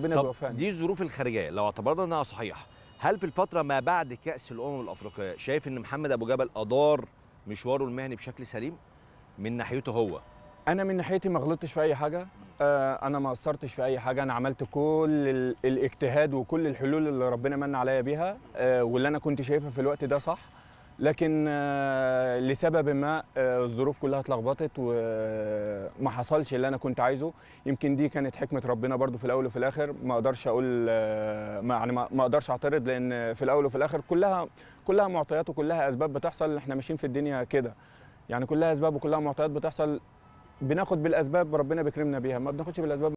ربنا بيوفقنا دي الظروف الخارجيه لو اعتبرنا انها صحيحه هل في الفتره ما بعد كاس الامم الافريقيه شايف ان محمد ابو جبل ادار مشواره المهني بشكل سليم من ناحيته هو انا من ناحيتي ما غلطتش في اي حاجه آه انا ما قصرتش في اي حاجه انا عملت كل الاجتهاد وكل الحلول اللي ربنا من عليا بيها آه واللي انا كنت شايفها في الوقت ده صح لكن آه، لسبب ما آه، الظروف كلها اتلخبطت وما حصلش اللي انا كنت عايزه يمكن دي كانت حكمه ربنا برضو في الاول وفي الاخر ما اقدرش اقول آه، ما يعني ما اقدرش اعترض لان في الاول وفي الاخر كلها كلها معطيات وكلها اسباب بتحصل احنا ماشيين في الدنيا كده يعني كلها اسباب وكلها معطيات بتحصل بناخد بالاسباب ربنا بيكرمنا بيها ما بناخدش بالاسباب